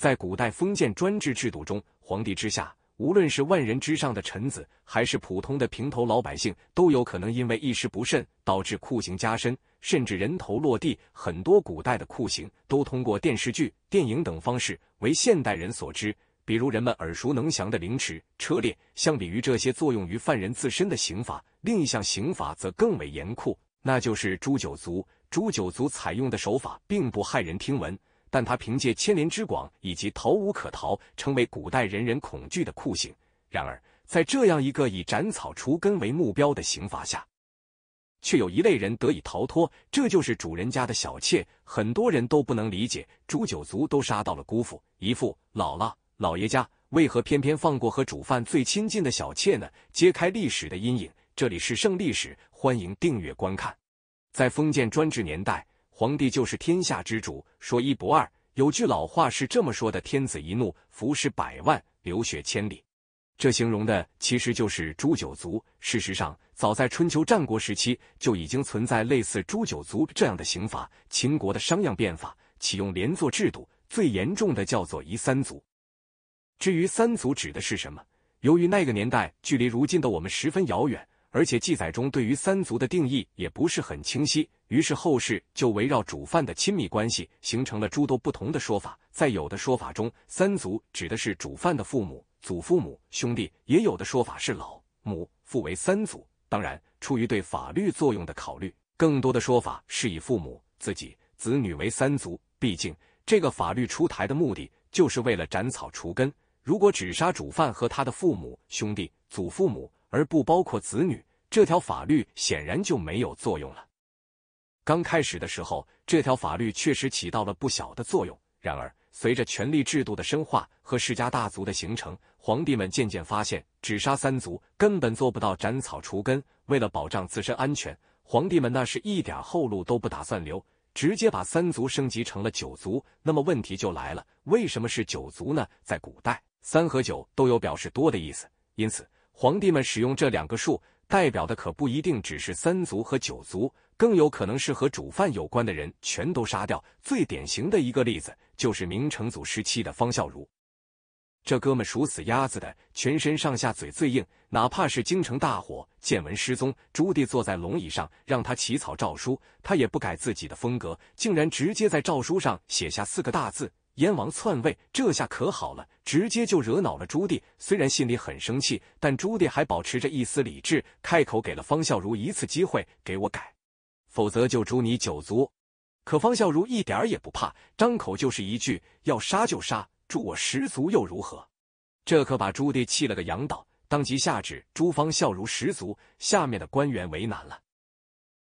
在古代封建专制制度中，皇帝之下，无论是万人之上的臣子，还是普通的平头老百姓，都有可能因为一时不慎导致酷刑加深，甚至人头落地。很多古代的酷刑都通过电视剧、电影等方式为现代人所知，比如人们耳熟能详的凌迟、车裂。相比于这些作用于犯人自身的刑法，另一项刑法则更为严酷，那就是诛九族。诛九族采用的手法并不骇人听闻。但他凭借牵连之广以及逃无可逃，成为古代人人恐惧的酷刑。然而，在这样一个以斩草除根为目标的刑罚下，却有一类人得以逃脱，这就是主人家的小妾。很多人都不能理解，诛九族都杀到了姑父、姨父、姥姥、老爷家，为何偏偏放过和主犯最亲近的小妾呢？揭开历史的阴影，这里是《圣历史》，欢迎订阅观看。在封建专制年代。皇帝就是天下之主，说一不二。有句老话是这么说的：“天子一怒，伏尸百万，流血千里。”这形容的其实就是诛九族。事实上，早在春秋战国时期就已经存在类似诛九族这样的刑罚。秦国的商鞅变法启用连坐制度，最严重的叫做夷三族。至于三族指的是什么？由于那个年代距离如今的我们十分遥远。而且记载中对于三族的定义也不是很清晰，于是后世就围绕主犯的亲密关系形成了诸多不同的说法。在有的说法中，三族指的是主犯的父母、祖父母、兄弟；也有的说法是老母、父为三族。当然，出于对法律作用的考虑，更多的说法是以父母、自己、子女为三族。毕竟，这个法律出台的目的就是为了斩草除根。如果只杀主犯和他的父母、兄弟、祖父母，而不包括子女，这条法律显然就没有作用了。刚开始的时候，这条法律确实起到了不小的作用。然而，随着权力制度的深化和世家大族的形成，皇帝们渐渐发现，只杀三族根本做不到斩草除根。为了保障自身安全，皇帝们那是一点后路都不打算留，直接把三族升级成了九族。那么问题就来了，为什么是九族呢？在古代，三和九都有表示多的意思，因此。皇帝们使用这两个数代表的可不一定只是三族和九族，更有可能是和主犯有关的人全都杀掉。最典型的一个例子就是明成祖时期的方孝孺，这哥们数死鸭子的，全身上下嘴最硬，哪怕是京城大火，见闻失踪，朱棣坐在龙椅上让他起草诏书，他也不改自己的风格，竟然直接在诏书上写下四个大字。燕王篡位，这下可好了，直接就惹恼了朱棣。虽然心里很生气，但朱棣还保持着一丝理智，开口给了方孝孺一次机会：“给我改，否则就诛你九族。”可方孝孺一点也不怕，张口就是一句：“要杀就杀，诛我十族又如何？”这可把朱棣气了个仰倒，当即下旨诛方孝孺十族。下面的官员为难了，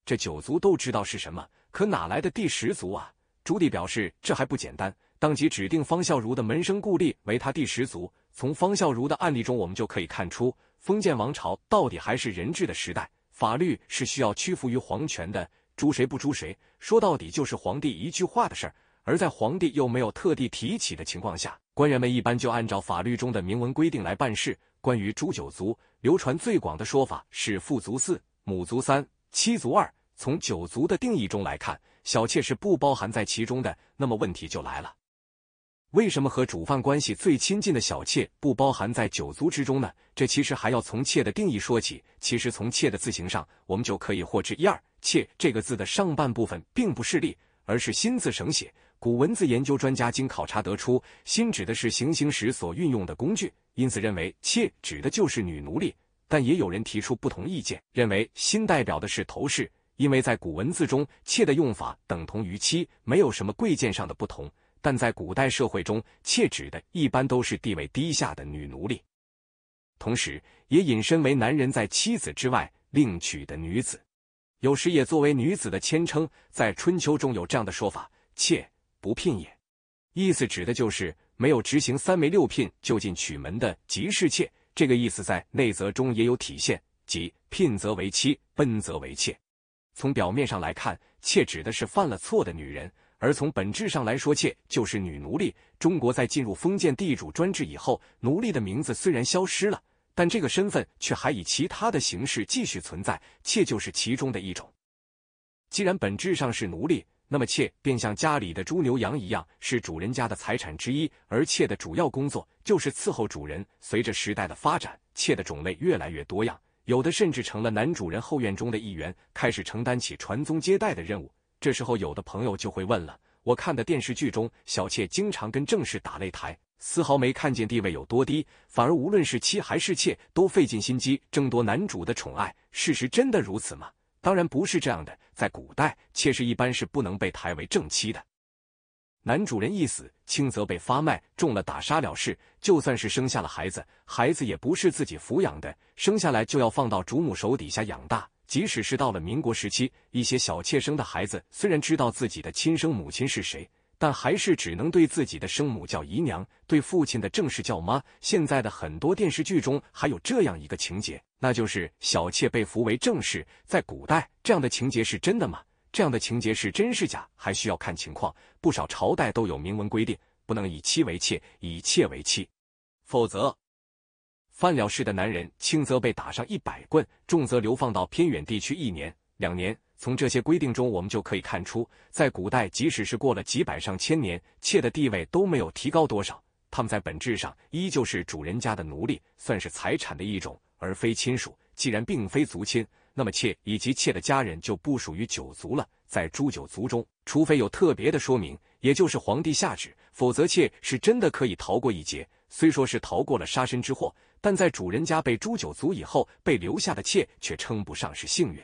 这九族都知道是什么，可哪来的第十族啊？朱棣表示这还不简单。当即指定方孝孺的门生故吏为他第十族。从方孝孺的案例中，我们就可以看出，封建王朝到底还是人治的时代，法律是需要屈服于皇权的。诛谁不诛谁，说到底就是皇帝一句话的事儿。而在皇帝又没有特地提起的情况下，官员们一般就按照法律中的明文规定来办事。关于诛九族，流传最广的说法是父族四，母族三，妻族二。从九族的定义中来看，小妾是不包含在其中的。那么问题就来了。为什么和主犯关系最亲近的小妾不包含在九族之中呢？这其实还要从妾的定义说起。其实从妾的字形上，我们就可以获知一二。妾这个字的上半部分并不是“力，而是“心”字省写。古文字研究专家经考察得出，“心”指的是行刑时所运用的工具，因此认为妾指的就是女奴隶。但也有人提出不同意见，认为“心”代表的是头饰，因为在古文字中，妾的用法等同于妻，没有什么贵贱上的不同。但在古代社会中，妾指的一般都是地位低下的女奴隶，同时也引申为男人在妻子之外另娶的女子，有时也作为女子的谦称。在春秋中有这样的说法：“妾不聘也”，意思指的就是没有执行三媒六聘就近娶门的即是妾。这个意思在内则中也有体现，即聘则为妻，奔则为妾。从表面上来看，妾指的是犯了错的女人。而从本质上来说，妾就是女奴隶。中国在进入封建地主专制以后，奴隶的名字虽然消失了，但这个身份却还以其他的形式继续存在。妾就是其中的一种。既然本质上是奴隶，那么妾便像家里的猪、牛、羊一样，是主人家的财产之一。而妾的主要工作就是伺候主人。随着时代的发展，妾的种类越来越多样，有的甚至成了男主人后院中的一员，开始承担起传宗接代的任务。这时候，有的朋友就会问了：我看的电视剧中，小妾经常跟正室打擂台，丝毫没看见地位有多低，反而无论是妻还是妾，都费尽心机争夺男主的宠爱。事实真的如此吗？当然不是这样的。在古代，妾室一般是不能被抬为正妻的，男主人一死，轻则被发卖，重了打杀了事；就算是生下了孩子，孩子也不是自己抚养的，生下来就要放到主母手底下养大。即使是到了民国时期，一些小妾生的孩子，虽然知道自己的亲生母亲是谁，但还是只能对自己的生母叫姨娘，对父亲的正室叫妈。现在的很多电视剧中还有这样一个情节，那就是小妾被扶为正室。在古代，这样的情节是真的吗？这样的情节是真是假？还需要看情况。不少朝代都有明文规定，不能以妻为妾，以妾为妻，否则。犯了事的男人，轻则被打上一百棍，重则流放到偏远地区一年、两年。从这些规定中，我们就可以看出，在古代，即使是过了几百上千年，妾的地位都没有提高多少。他们在本质上依旧是主人家的奴隶，算是财产的一种，而非亲属。既然并非族亲，那么妾以及妾的家人就不属于九族了。在诛九族中，除非有特别的说明，也就是皇帝下旨，否则妾是真的可以逃过一劫。虽说是逃过了杀身之祸。但在主人家被诛九族以后，被留下的妾却称不上是幸运。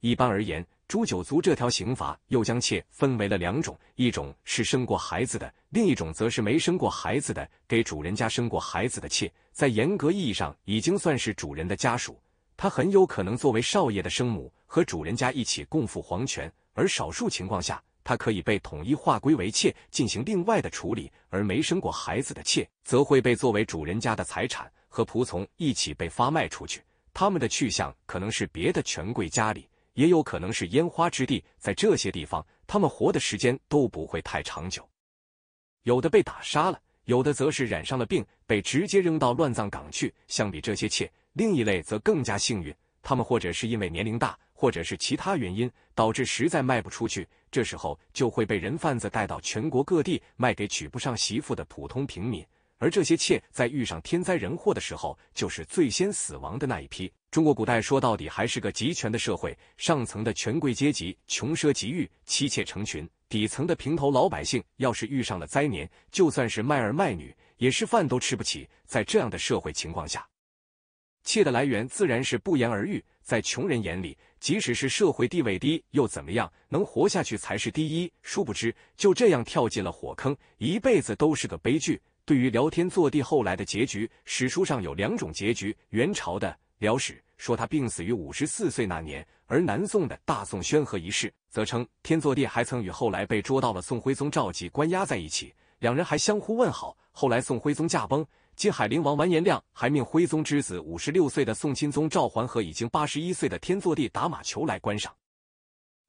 一般而言，诛九族这条刑罚又将妾分为了两种，一种是生过孩子的，另一种则是没生过孩子的。给主人家生过孩子的妾，在严格意义上已经算是主人的家属，他很有可能作为少爷的生母，和主人家一起共赴黄泉。而少数情况下，它可以被统一划归为妾，进行另外的处理；而没生过孩子的妾，则会被作为主人家的财产和仆从一起被发卖出去。他们的去向可能是别的权贵家里，也有可能是烟花之地。在这些地方，他们活的时间都不会太长久。有的被打杀了，有的则是染上了病，被直接扔到乱葬岗去。相比这些妾，另一类则更加幸运。他们或者是因为年龄大，或者是其他原因，导致实在卖不出去。这时候就会被人贩子带到全国各地，卖给娶不上媳妇的普通平民。而这些妾在遇上天灾人祸的时候，就是最先死亡的那一批。中国古代说到底还是个集权的社会，上层的权贵阶级穷奢极欲，妻妾成群；底层的平头老百姓，要是遇上了灾年，就算是卖儿卖女，也是饭都吃不起。在这样的社会情况下。气的来源自然是不言而喻，在穷人眼里，即使是社会地位低又怎么样？能活下去才是第一。殊不知，就这样跳进了火坑，一辈子都是个悲剧。对于辽天坐帝后来的结局，史书上有两种结局：元朝的《辽史》说他病死于五十四岁那年，而南宋的《大宋宣和遗世则称天祚帝还曾与后来被捉到了宋徽宗赵佶关押在一起，两人还相互问好。后来，宋徽宗驾崩，金海陵王完颜亮还命徽宗之子五十六岁的宋钦宗赵桓和已经八十一岁的天祚帝打马球来观赏。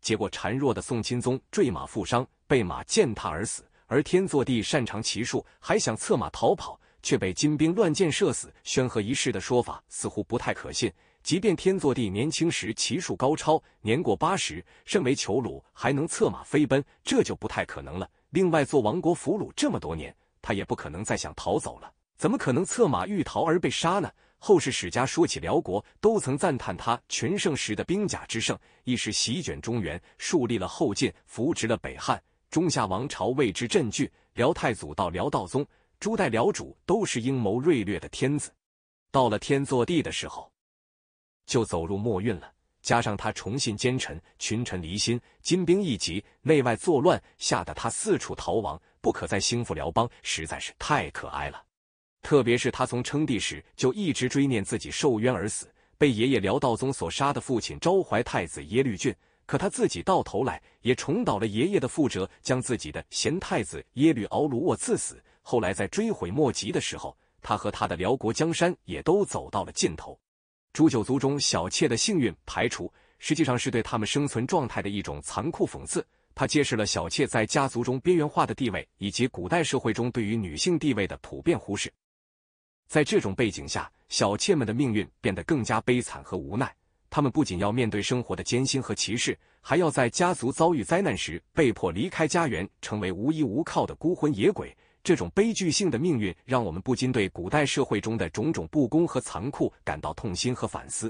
结果，孱弱的宋钦宗坠马负伤，被马践踏而死；而天祚帝擅长骑术，还想策马逃跑，却被金兵乱箭射死。宣和一事的说法似乎不太可信。即便天祚帝年轻时骑术高超，年过八十，身为囚虏还能策马飞奔，这就不太可能了。另外，做亡国俘虏这么多年。他也不可能再想逃走了，怎么可能策马欲逃而被杀呢？后世史家说起辽国，都曾赞叹他全盛时的兵甲之盛，一时席卷中原，树立了后晋，扶植了北汉、中夏王朝，为之震惧。辽太祖到辽道宗，诸代辽主都是阴谋锐略的天子，到了天作地的时候，就走入末运了。加上他重信奸臣，群臣离心，金兵一集，内外作乱，吓得他四处逃亡，不可再兴复辽邦，实在是太可哀了。特别是他从称帝时就一直追念自己受冤而死，被爷爷辽道宗所杀的父亲昭怀太子耶律俊，可他自己到头来也重蹈了爷爷的覆辙，将自己的贤太子耶律敖鲁沃赐死。后来在追悔莫及的时候，他和他的辽国江山也都走到了尽头。诛九族中小妾的幸运排除，实际上是对他们生存状态的一种残酷讽刺。它揭示了小妾在家族中边缘化的地位，以及古代社会中对于女性地位的普遍忽视。在这种背景下，小妾们的命运变得更加悲惨和无奈。他们不仅要面对生活的艰辛和歧视，还要在家族遭遇灾难时被迫离开家园，成为无依无靠的孤魂野鬼。这种悲剧性的命运，让我们不禁对古代社会中的种种不公和残酷感到痛心和反思。